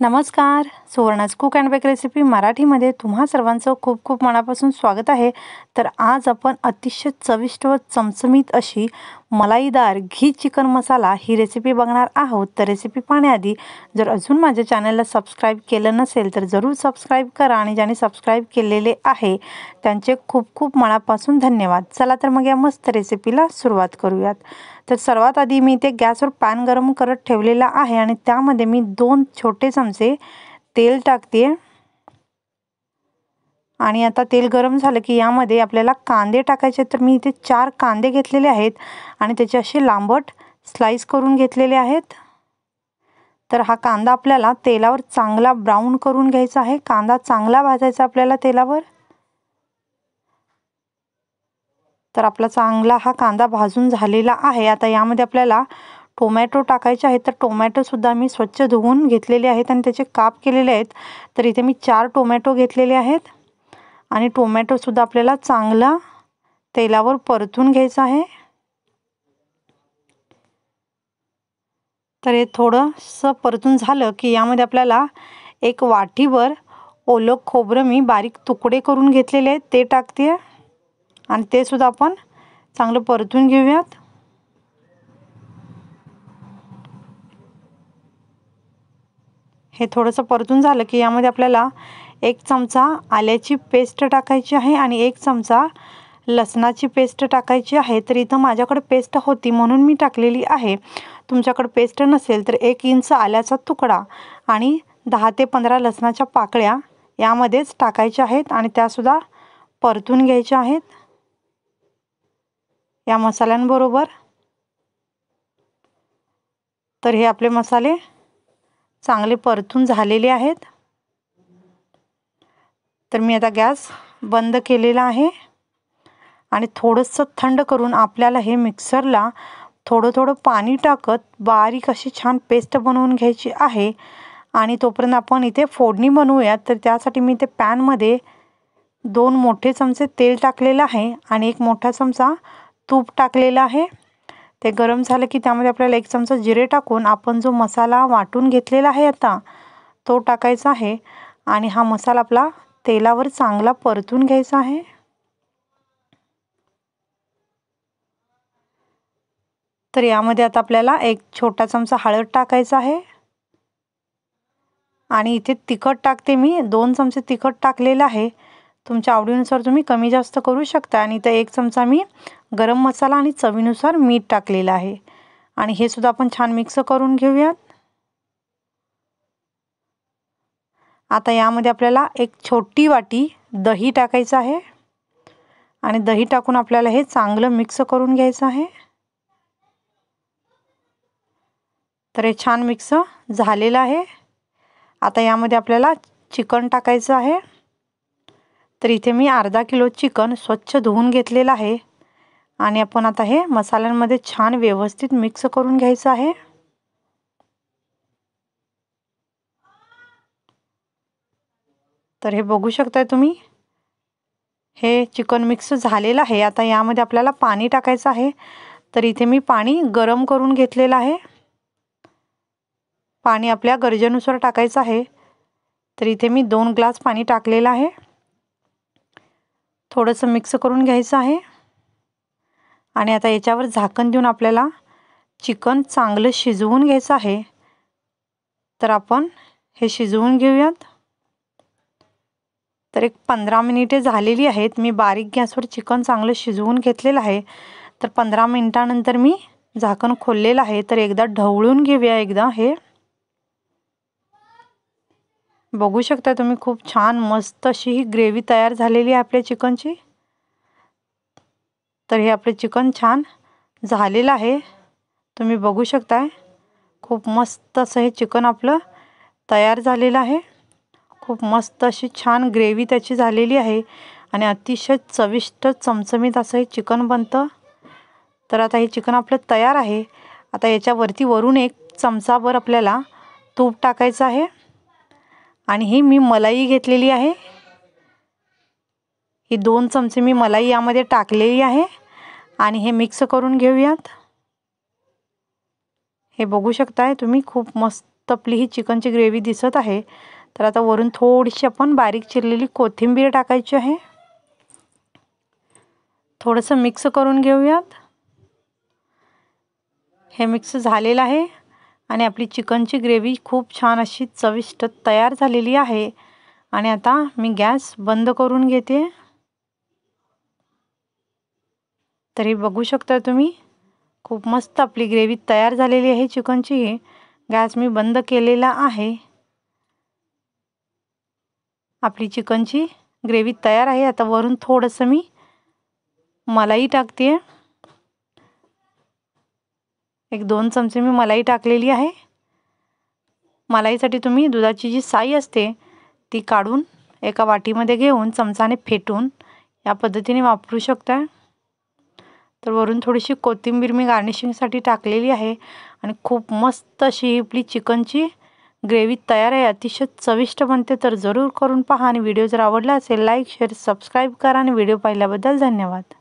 नमस्कार Suvarna's cook and bake recipe मराठीमध्ये तुम्हा सर्वांचं खूप खूप मनापासून स्वागत आहे तर आज आपण अतिशय चविष्ट व चमचमीत अशी मलाईदार घी चिकन मसाला ही रेसिपी बघणार आहोत तर रेसिपी पाहण्याआधी जर अजून माझ्या चॅनलला सबस्क्राईब केलं नसेल तर जरूर सबस्क्राईब करा आणि ज्याने सबस्क्राईब केलेले आहे त्यांचे खूप खूप मनापासून धन्यवाद चला तर मग या मस्त रेसिपीला सुरुवात करूयात तर सर्वात आधी मी ते गॅसवर पॅन गरम करत ठेवलेलं आहे आणि त्यामध्ये मी दोन छोटे चमचे तेल टाकते आणि आता तेल गरम झालं की यामध्ये आपल्याला कांदे टाकायचे तर मी इथे चार कांदे घेतलेले आहेत आणि त्याचे असे लांबट स्लाईस करून घेतलेले आहेत तर हा कांदा आपल्याला तेलावर चांगला ब्राऊन करून घ्यायचा आहे कांदा चांगला भाजायचा आपल्याला तेलावर तर आपला चांगला हा कांदा भाजून झालेला आहे आता यामध्ये आपल्याला टोमॅटो टाकायचे आहेत तर टोमॅटोसुद्धा मी स्वच्छ धुवून घेतलेले आहेत आणि त्याचे काप केलेले आहेत तर इथे मी चार टोमॅटो घेतलेले आहेत आणि टोमॅटोसुद्धा आपल्याला चांगला तेलावर परतून घ्यायचं आहे तर हे थोडंसं परतून झालं की यामध्ये आपल्याला एक वाटीवर ओलं खोबरं मी बारीक तुकडे करून घेतलेले आहेत ते टाकते आणि ते सुद्धा आपण चांगलं परतून घेऊयात हे थोडंसं परतून झालं की यामध्ये आपल्याला एक चमचा आल्याची पेस्ट टाकायची आहे आणि एक चमचा लसणाची पेस्ट टाकायची आहे तर इथं माझ्याकडे पेस्ट होती म्हणून मी टाकलेली आहे तुमच्याकडे पेस्ट नसेल तर एक इंच आल्याचा तुकडा आणि दहा ते पंधरा लसणाच्या पाकळ्या यामध्येच टाकायच्या आहेत आणि त्यासुद्धा परतून घ्यायच्या आहेत या मसाल्यांबरोबर तर हे आपले मसाले चांगले परतून झालेले आहेत तर मी आता गॅस बंद केलेला आहे आणि थोडंसं थंड करून आपल्याला हे मिक्सरला थोडं थोडं पाणी टाकत बारीक अशी छान पेस्ट बनवून घ्यायची आहे आणि तोपर्यंत आपण इथे फोडणी बनवूयात तर त्यासाठी मी इथे पॅनमध्ये दोन मोठे चमचे तेल टाकलेलं आहे आणि एक मोठा चमचा तूप टाकलेला आहे ते गरम झालं की त्यामध्ये आपल्याला एक चमचा जिरे टाकून आपण जो मसाला वाटून घेतलेला आहे आता तो टाकायचा आहे आणि हा मसाला आपला तेलावर चांगला परतून घ्यायचा आहे तर यामध्ये आता आपल्याला एक छोटा चमचा हळद टाकायचा आहे आणि इथे तिखट टाकते मी दोन चमचे तिखट टाकलेलं आहे तुमच्या आवडीनुसार तुम्ही कमी जास्त करू शकता आणि इथं एक चमचा मी गरम मसाला आणि चवीनुसार मीठ टाकलेलं आहे आणि हे सुद्धा आपण छान मिक्स करून घेऊयात आता यामध्ये आपल्याला एक छोटी वाटी दही टाकायचं आहे आणि दही टाकून आपल्याला हे चांगलं मिक्स करून घ्यायचं आहे तर हे छान मिक्स झालेलं आहे आता यामध्ये आपल्याला चिकन टाकायचं आहे तर इथे मी अर्धा किलो चिकन स्वच्छ धुवून घेतलेलं आहे आणि आपण आता हे मसाल्यांमध्ये छान व्यवस्थित मिक्स करून घ्यायचं आहे तर हे बघू शकताय तुम्ही हे चिकन मिक्स झालेलं आहे आता यामध्ये आपल्याला पाणी टाकायचं आहे तर इथे मी पाणी गरम करून घेतलेलं आहे पाणी आपल्या गरजेनुसार टाकायचं आहे तर इथे मी दोन ग्लास पाणी टाकलेलं आहे थोडंसं मिक्स करून घ्यायचं आहे आणि आता याच्यावर झाकण देऊन आपल्याला चिकन चांगलं शिजवून घ्यायचं आहे तर आपण हे शिजवून घेऊयात तर एक पंधरा मिनिटे झालेली आहेत मी बारीक गॅसवर चिकन चांगलं शिजवून घेतलेलं आहे तर पंधरा मिनटानंतर मी झाकण खोललेलं आहे तर एकदा ढवळून घेऊया एकदा हे बघू शकता तुम्ही खूप छान मस्त अशी ही ग्रेव्ही तयार झालेली आहे आपल्या चिकनची तर हे आपले चिकन छान झालेलं आहे तुम्ही बघू शकताय खूप मस्त असं हे चिकन आपलं तयार झालेलं आहे खूप मस्त अशी छान ग्रेव्ही त्याची झालेली आहे आणि अतिशय चविष्ट चमचमीत असं हे चिकन बनतं तर आता हे चिकन आपलं तयार आहे आता याच्यावरती वरून एक चमचाभर आपल्याला तूप टाकायचं आहे आणि ही मी मलाई घेतलेली आहे ही दोन चमचे मी मलाई यामध्ये टाकलेली आहे आणि हे मिक्स करून घेऊयात हे बघू शकताय तुम्ही खूप मस्त आपली ही चिकनची ग्रेव्ही दिसत आहे तर आता वरून थोडीशी आपण बारीक चिरलेली कोथिंबीर टाकायची आहे थोडंसं मिक्स करून घेऊयात हे मिक्स झालेलं आहे आणि आपली चिकनची ग्रेव्ही खूप छान अशी चविष्ट तयार झालेली आहे आणि आता मी गॅस बंद करून घेते तरी बघू शकता तुम्ही खूप मस्त आपली ग्रेव्ही तयार झालेली आहे चिकनची गॅस मी बंद केलेला आहे आपली चिकनची ग्रेव्ही तयार आहे आता वरून थोडंसं मी मलाई टाकते आहे एक दोन चमचे मी मलाई टाकलेली आहे मलाईसाठी तुम्ही दुधाची जी साई असते ती काढून एका वाटीमध्ये घेऊन चमचाने फेटून या पद्धतीने वापरू शकता तर वरून थोडीशी कोथिंबीर मी गार्निशिंगसाठी टाकलेली आहे आणि खूप मस्त अशी आपली चिकनची ग्रेव्ही तयार आहे अतिशय चविष्ट बनते तर जरूर करून पहा आणि व्हिडिओ जर आवडला असेल लाईक शेअर सबस्क्राईब करा आणि व्हिडिओ पाहिल्याबद्दल धन्यवाद